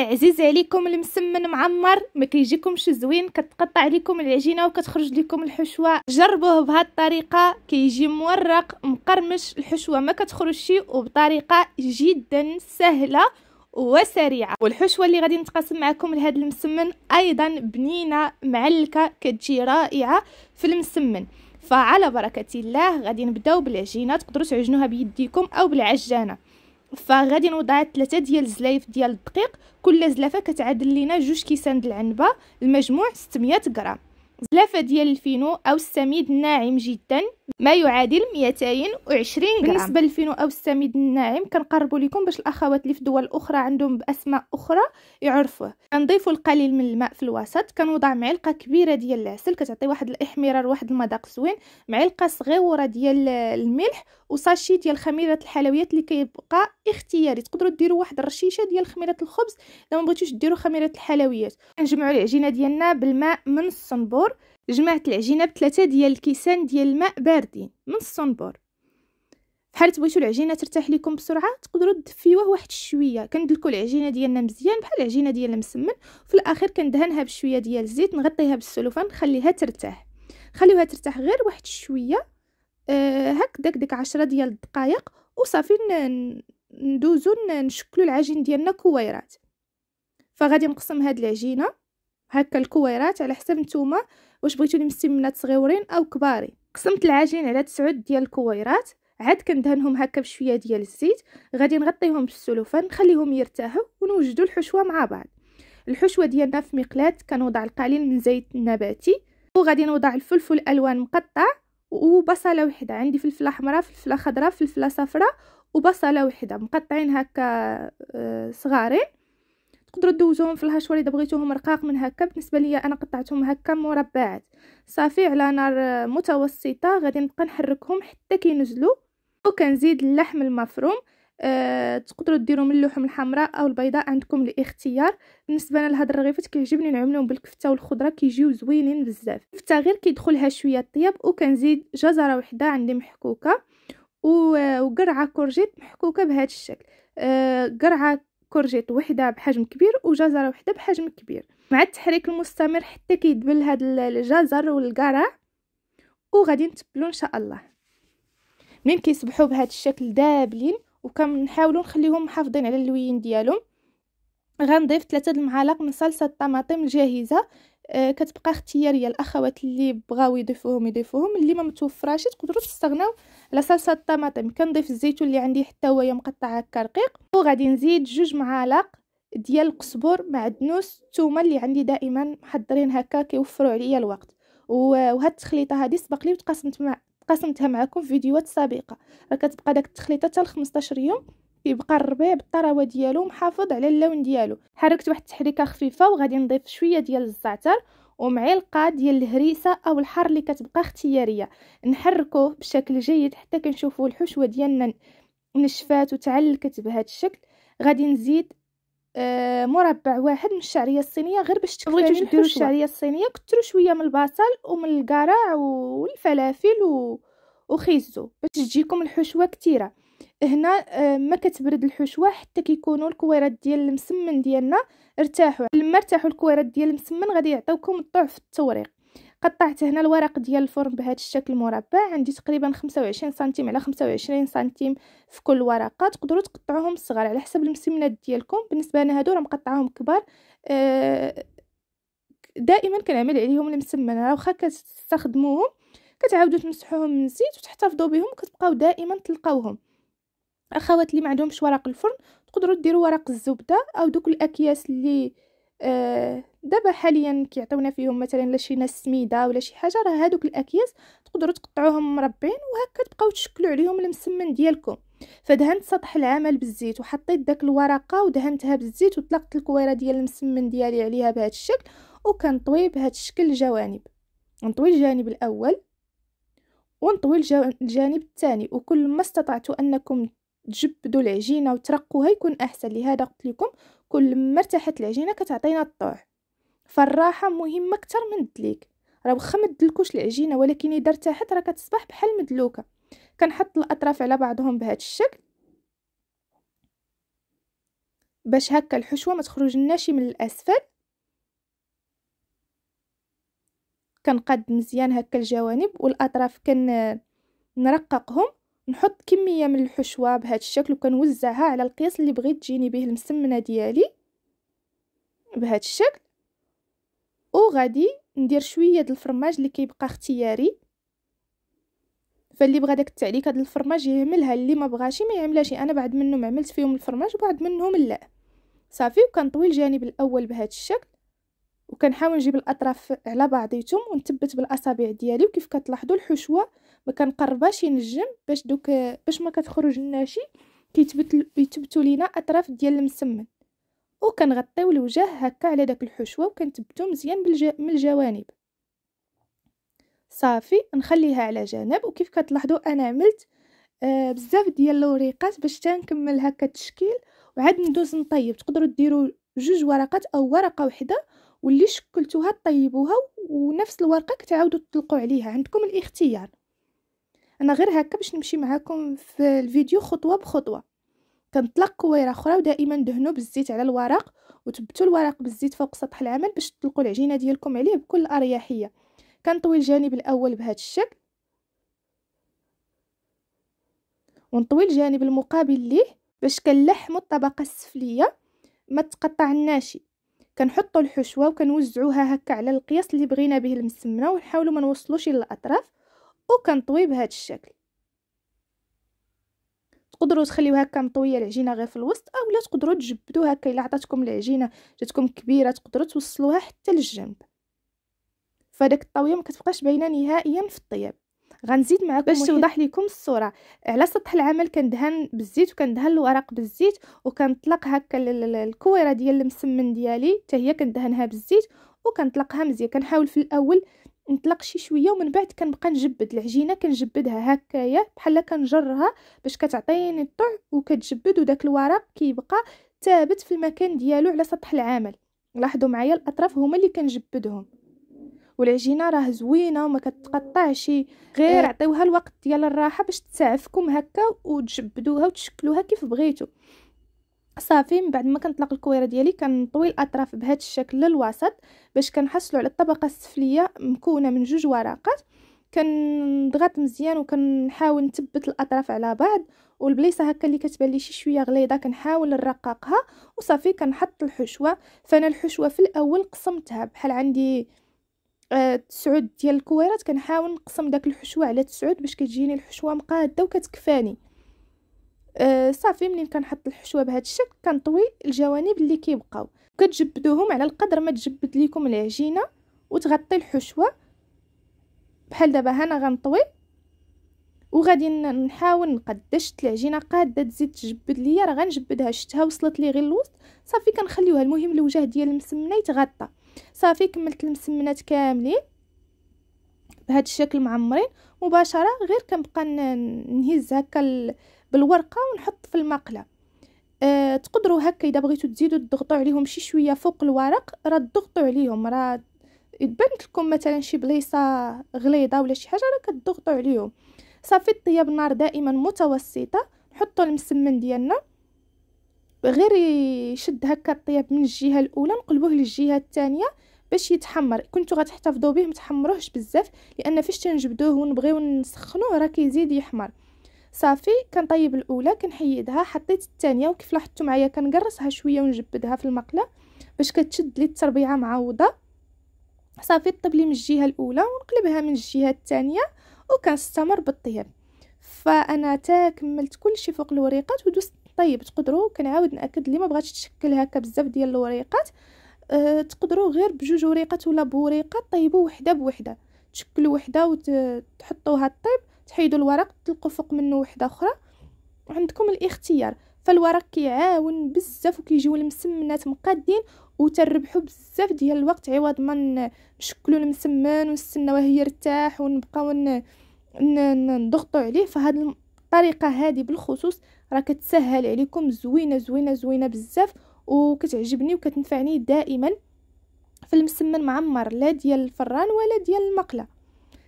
عزيز عليكم المسمن معمر ما كيجيكمش زوين كتقطع عليكم العجينه وكتخرج لكم الحشوه جربوه بهذه الطريقه كيجي مورق مقرمش الحشوه ما كتخرجش وبطريقه جدا سهله وسريعه والحشوه اللي غادي نتقاسم معكم لهذا المسمن ايضا بنينه معلكه كتجي رائعه في المسمن فعلى بركه الله غادي نبداو بالعجينه تقدروا تعجنوها بيديكم او بالعجانه فغادي نوضع ثلاثة ديال الزلايف ديال الدقيق كل زلافة كتعادل لينا جوج كيسان ديال العنبة المجموع 600 غرام زلافة ديال الفينو أو السميد ناعم جدا ما يعادل 220 غرام بالنسبه للفينو او السميد الناعم كنقربوا لكم باش الاخوات اللي في دول اخرى عندهم باسماء اخرى يعرفوه كنضيفوا القليل من الماء في الوسط كنوضع معلقه كبيره ديال العسل كتعطي واحد الاحمرار واحد المذاق زوين معلقه صغيره ديال الملح وساشي ديال خميره الحلويات اللي كيبقى اختياري تقدروا ديروا واحد الرشيشه ديال خميره الخبز لو ما بغيتوش ديروا خميره الحلويات كنجمعوا العجينه ديالنا بالماء من الصنبور جمعت العجينه بثلاثه ديال الكيسان ديال الماء باردين من الصنبور بحال تبغيتو العجينه ترتاح لكم بسرعه تقدروا تدفيوه واحد الشويه كندلكو العجينه ديالنا مزيان بحال العجينه ديال المسمن في الاخر كندهنها بشويه ديال الزيت نغطيها بالسلوفان نخليها ترتاح خليوها ترتاح غير واحد الشويه آه هك داك ديك 10 ديال الدقائق وصافي ندوزو نشكلو العجين ديالنا كويرات فغادي نقسم هاد العجينه هكا الكويرات على حسب نتوما واش بغيتوني مستمنات صغيورين او كبارين قسمت العجين على تسعود ديال الكويرات عاد كندهنهم هكا بشويه ديال الزيت غادي نغطيهم بالسلوفان نخليهم يرتاحوا ونوجدوا الحشوه مع بعض الحشوه ديالنا في مقلات كنوضع القليل من زيت النباتي وغادي نوضع الفلفل الوان مقطع وبصله وحده عندي فلفله حمراء فلفله خضراء فلفله صفراء وبصله وحده مقطعين هكا آه، صغارين تقدروا دوزوهم في الهشوه اذا بغيتوهم رقاق من هكا بالنسبه ليا انا قطعتهم هكا مربعات صافي على نار متوسطه غادي نبقى نحركهم حتى كينزلوا وكنزيد اللحم المفروم أه تقدروا ديروا من اللحوم الحمراء او البيضاء عندكم الاختيار بالنسبه لهاد الرغيفات كيعجبني نعملهم بالكفته والخضره كيجيو زوينين بزاف الكفته غير كيدخلها شويه الطياب وكنزيد جزره وحده عندي محكوكه وقرعه كورجيت محكوكه بهذا الشكل أه قرعه كورجيت وحده بحجم كبير وجزره وحده بحجم كبير مع التحريك المستمر حتى كيدبل هاد الجزر والقرع وغادي نتبلو ان شاء الله ملي كيصبحوا بهذا الشكل دابلين وكنحاولوا نخليهم محافظين على اللوين ديالهم غنضيف ثلاثة المعالق من صلصه الطماطم الجاهزه آه، كتبقى اختياريه الاخوات اللي بغاو يضيفوهم يضيفوهم اللي ما متوفراش تقدروا تستغناو على صلصه الطماطم كنضيف الزيتون اللي عندي حتى هو مقطع هكا رقيق وغادي نزيد جوج معالق ديال القزبر معدنوس الثومه اللي عندي دائما محضرين هكا كيوفروا عليا الوقت وهاد التخليطه هذه سبق لي وتقاسمت مع قسمتها معكم في فيديوهات سابقه راه كتبقى داك التخليطه حتى ل 15 يوم يبقى الربيع بالطراوه ديالو محافظ على اللون ديالو حركت واحد التحريكه خفيفه وغادي نضيف شويه ديال الزعتر ومعلقه ديال الهريسه او الحر اللي كتبقى اختياريه نحركوه بشكل جيد حتى كنشوفوا الحشوه ديالنا نشفات وتعلقت بهذا الشكل غادي نزيد آه مربع واحد من الشعريه الصينيه غير باش بغيتو ديروا الشعريه الصينيه كثروا شويه من البصل ومن الكراع والفلافل و... وخيزو باش تجيكم الحشوه كثيره هنا آه، ما كتبرد الحشوه حتى كيكونوا الكويرات ديال المسمن ديالنا ارتاحوا لما ارتاحوا الكويرات ديال المسمن غادي يعطيوكم الضعف في التوريق قطعت هنا الورق ديال الفرن بهذا الشكل مربع عندي تقريبا 25 سنتيم على 25 سنتيم في كل ورقه تقدروا تقطعوهم صغار على حسب المسمنات ديالكم بالنسبه لنا هادو راه مقطعاهم كبار آه، دائما كنعمل عليهم المسمن راه واخا كتستخدموهم كتعاودوا تمسحوهم من الزيت وتحتفظوا بهم وكتبقاو دائما تلقاوهم اخوات اللي ما عندهمش ورق الفرن تقدروا ديروا ورق الزبده او دوك الاكياس اللي آه دابا حاليا كيعطيونا فيهم مثلا لا شي ناس سميده ولا شي حاجه راه هادوك الاكياس تقدروا تقطعوهم مربعين وهكا تبقاو تشكلوا عليهم المسمن ديالكم فدهنت سطح العمل بالزيت وحطيت داك الورقه ودهنتها بالزيت وطلقت الكويره ديال المسمن ديالي عليها بهذا الشكل وكنطوي بهذا الشكل الجوانب نطوي الجانب الاول ونطوي الجانب الثاني وكل ما استطعتوا انكم تجبدوا العجينه وترقوها يكون احسن لهذا قلت لكم كل ما ارتاحت العجينه كتعطينا الطوع فالراحه مهمه اكثر من الدليك راه واخا ما تدلكوش العجينه ولكن اذا ارتاحت راه كتصبح بحال مدلوكه كنحط الاطراف على بعضهم بهذا الشكل باش هكا الحشوه ما تخرج لناش من الاسفل كنقاد مزيان هكا الجوانب والاطراف كن نرققهم نحط كمية من الحشوة بهذا الشكل وكنوزعها على القياس اللي بغيت تجيني به المسمنة ديالي بهذا الشكل وغادي ندير شوية ديال الفرماج اللي كيبقى اختياري فاللي بغى داك التعليك هذا الفرماج يعملها اللي ما بغاش ما يعملهاش انا بعد منهم عملت فيهم الفرماج وبعد منهم لا صافي وكنطوي الجانب الاول بهذا الشكل وكنحاول نجيب الاطراف على بعضيتهم ونثبت بالاصابع ديالي وكيف كتلاحظوا الحشوه ما كنقرباش ينجم باش دوك باش ما كتخرج الناشي كيتبت يتبتوا لينا اطراف ديال المسمن وكنغطيو الوجه هكا على داك الحشوه وكنثبتو مزيان بالج... من الجوانب صافي نخليها على جنب وكيف كتلاحظوا انا عملت آه، بزاف ديال الوريقات باش تنكمل هكا التشكيل وعاد ندوز نطيب تقدروا ديروا جوج ورقات او ورقه وحده واللي شكلتوها طيبوها ونفس الورقه كتعاودوا تطلقوا عليها عندكم الاختيار انا غير هكا باش نمشي معاكم في الفيديو خطوه بخطوه كنطلق كويره اخرى ودائما دهنوا بالزيت على الورق وتبتوا الورق بالزيت فوق سطح العمل باش تطلقوا العجينه ديالكم عليه بكل اريحيه كنطوي الجانب الاول بهذا الشكل ونطوي الجانب المقابل ليه باش كنلحموا الطبقه السفليه ما تقطعناش كنحطوا الحشوه وكنوزعوها هكا على القياس اللي بغينا به المسمنه ونحاولوا ما نوصلوش للاطراف وكنطوي بهذا الشكل تقدروا تخليو هكا مطويه العجينه غير في الوسط اولا تقدروا تجبدوا هكا الا عطاتكم العجينه جاتكم كبيره تقدروا توصلوها حتى للجنب فداك الطاويه ما كتبقاش باينه نهائيا في الطياب غنزيد معكم باش توضح لكم الصوره على سطح العمل كندهن بالزيت وكندهن الورق بالزيت وكنطلق هكا الكويره ديال المسمن ديالي حتى هي كندهنها بالزيت وكنطلقها مزيان كنحاول في الاول نطلق شي شويه ومن بعد كنبقى نجبد العجينه كنجبدها هكايا بحال كنجرها باش كتعطيني الطعم وكتجبد وداك الورق كيبقى ثابت في المكان ديالو على سطح العمل لاحظوا معايا الاطراف هما اللي كنجبدهم والعجينه راه زوينه وما كتقطعش غير إيه. عطيوها الوقت ديال الراحه باش تسعفكم هكا وتجبدوها وتشكلوها كيف بغيتو صافي من بعد ما كنطلق الكويره ديالي كنطوي الاطراف بهذا الشكل للوسط باش كنحصلوا على الطبقه السفليه مكونه من جوج ورقات كنضغط مزيان وكنحاول نثبت الاطراف على بعض والبليصه هكا اللي كتبان لي شي شويه غليظه كنحاول نرققها وصافي كنحط الحشوه فانا الحشوه في الاول قسمتها بحال عندي آه، تسعود ديال الكويرات كنحاول نقسم داك الحشوه على تسعود باش كتجيني الحشوه مقاده وكتكفاني أه صافي منين كنحط الحشوه بهذا الشكل كنطوي الجوانب اللي كيبقاو كتجبدوهم على القدر ما تجبد لكم العجينه وتغطي الحشوه بحال دابا هنا غنطوي وغادي نحاول نقدش العجينه قاده تزيد تجبد ليا راه غنجبدها شتها وصلت لي غير الوسط صافي كنخليوها المهم الوجه ديال المسمنه يتغطى صافي كملت المسمنات كاملين بهذا الشكل معمرين مباشره غير كنبقى نهز هكا بالورقه ونحط في المقله أه تقدروا هكا اذا بغيتوا تزيدوا تضغطوا عليهم شي شويه فوق الورق راه تضغطوا عليهم راه تبان لكم مثلا شي بليصه غليظه ولا شي حاجه راه كتضغطوا عليهم صافي الطياب النار دائما متوسطه نحطوا المسمن ديالنا غير يشد هكا الطياب من الجهه الاولى نقلبوه للجهه الثانيه باش يتحمر كنتو غتحتفظوا به متحمروهش بزاف لان فاش تنجبدوه ونبغيو نسخنوه راه كيزيد يحمر صافي كنطيب الاولى كنحيدها حطيت الثانيه وكيف لاحظتوا معايا كنقرصها شويه ونجبدها في المقله باش كتشد لي التربيعه معوضه صافي طيب لي من الجهه الاولى ونقلبها من الجهه الثانيه وكنستمر بالطياب فانا تا كملت كلشي فوق الوريقات ودوزت طيب تقدروا كنعاود ناكد اللي ما بغاتش تشكل هكا بزاف ديال الوريقات أه، تقدروا غير بجوج وريقات ولا بوريقه طيبوا وحده بوحده تشكلوا وحده وتحطوها الطيب تحيدوا الورق تلقوا فوق منه وحده اخرى عندكم الاختيار فالورق كيعاون بزاف وكيجيو المسمنات مقادين وتربحوا بزاف ديال الوقت عوض ما نشكلوا المسمن ونستناوه يرتاح ونبقاو نضغطوا عليه فهاد الطريقه هذه بالخصوص راه كتسهل عليكم زوينه زوينه زوينه بزاف وكتعجبني وكتنفعني دائما في المسمن معمر لا ديال الفران ولا ديال المقله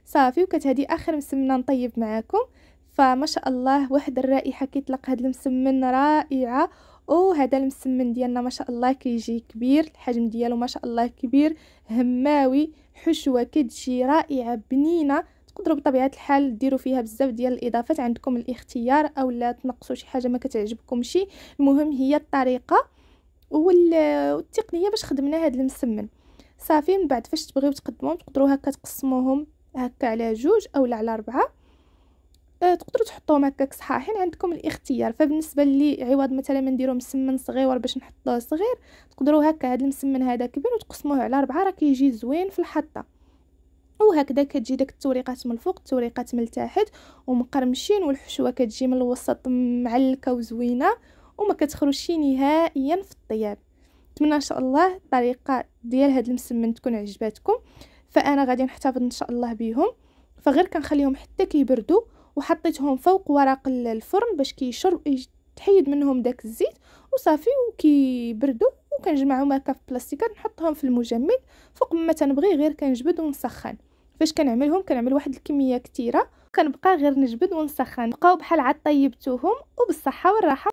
صافي وكتهدي اخر مسمنه نطيب معاكم فما شاء الله واحد الرائحه كيطلق هذا المسمن رائعه وهذا المسمن ديالنا ما شاء الله كيجي كبير الحجم ديالو ما شاء الله كبير هماوي حشوه كتجي رائعه بنينه تقدروا بطبيعه الحال ديروا فيها بزاف ديال الاضافات عندكم الاختيار اولا تنقصوا شي حاجه ما كتعجبكمش المهم هي الطريقه والتقنيه باش خدمنا هاد المسمن صافي من بعد فاش تبغيو تقدموهم تقدروا هكا تقسموهم هكا على جوج اولا على ربعه آه، تقدروا تحطوهم هكاك صحاحين عندكم الاختيار فبالنسبه لي عوض مثلا ما نديرو مسمن صغير باش نحطوه صغير تقدروا هكا هاد المسمن هذا كبير وتقسموه على ربعه راه كيجي زوين في الحطه وهكذا كتجي داك التوريقات من الفوق التوريقات من التحت ومقرمشين والحشوه كتجي من الوسط معلكه وزوينه وما كتخرجش نهائيا في الطياب نتمنى ان شاء الله الطريقه ديال هاد المسمن تكون عجباتكم فانا غادي نحتفظ ان شاء الله بهم فغير كنخليهم حتى كيبردوا وحطيتهم فوق ورق الفرن باش كيشرب تحيد منهم داك الزيت وصافي وكيبردوا وكنجمعهم هكا في بلاستيكه نحطهم في المجمد فوق ما تنبغي غير كنجبد ونسخن فاش كنعملهم كنعمل واحد الكميه كثيره كنبقى غير نجبد ونسخن بقاو بحال عاد طيبتوهم وبالصحه والراحه